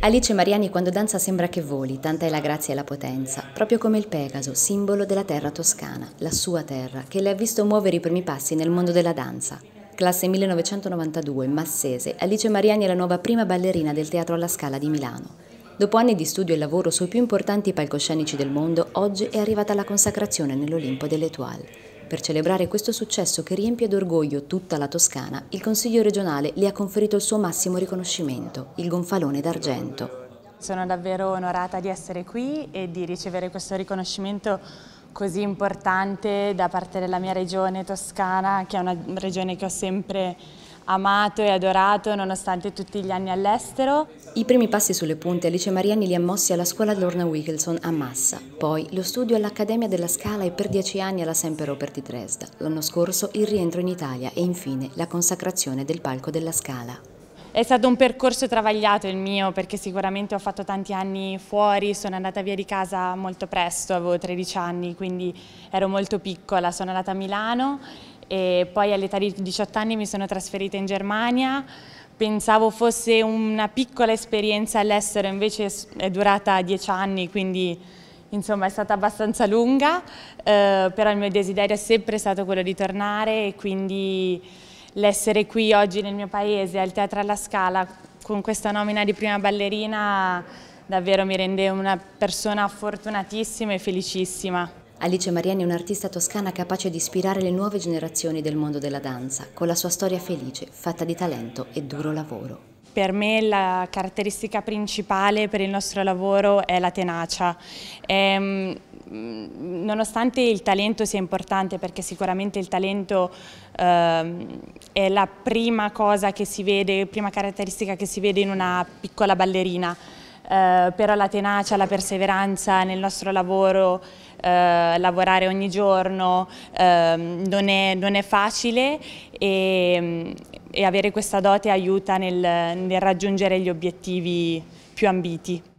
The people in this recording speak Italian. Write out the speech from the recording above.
Alice Mariani quando danza sembra che voli, tanta è la grazia e la potenza, proprio come il Pegaso, simbolo della terra toscana, la sua terra, che le ha visto muovere i primi passi nel mondo della danza. Classe 1992, Massese, Alice Mariani è la nuova prima ballerina del Teatro alla Scala di Milano. Dopo anni di studio e lavoro sui più importanti palcoscenici del mondo, oggi è arrivata alla consacrazione nell'Olimpo dell'Etoile. Per celebrare questo successo che riempie d'orgoglio tutta la Toscana, il Consiglio regionale le ha conferito il suo massimo riconoscimento, il gonfalone d'argento. Sono davvero onorata di essere qui e di ricevere questo riconoscimento così importante da parte della mia regione toscana, che è una regione che ho sempre amato e adorato nonostante tutti gli anni all'estero. I primi passi sulle punte Alice Mariani li ha mossi alla scuola Lorna Wickelson a Massa, poi lo studio all'Accademia della Scala e per dieci anni alla Semperoper di Dresda, l'anno scorso il rientro in Italia e infine la consacrazione del palco della Scala. È stato un percorso travagliato il mio perché sicuramente ho fatto tanti anni fuori, sono andata via di casa molto presto, avevo 13 anni quindi ero molto piccola, sono andata a Milano e poi all'età di 18 anni mi sono trasferita in Germania, pensavo fosse una piccola esperienza all'estero, invece è durata 10 anni, quindi insomma è stata abbastanza lunga, eh, però il mio desiderio è sempre stato quello di tornare e quindi l'essere qui oggi nel mio paese, al Teatro alla Scala, con questa nomina di prima ballerina davvero mi rende una persona fortunatissima e felicissima. Alice Mariani è un'artista toscana capace di ispirare le nuove generazioni del mondo della danza, con la sua storia felice, fatta di talento e duro lavoro. Per me la caratteristica principale per il nostro lavoro è la tenacia. Ehm, nonostante il talento sia importante, perché sicuramente il talento ehm, è la prima cosa che si vede, prima caratteristica che si vede in una piccola ballerina, ehm, però la tenacia, la perseveranza nel nostro lavoro eh, lavorare ogni giorno eh, non, è, non, è, facile e, e, avere questa dote aiuta nel, nel raggiungere gli obiettivi più ambiti.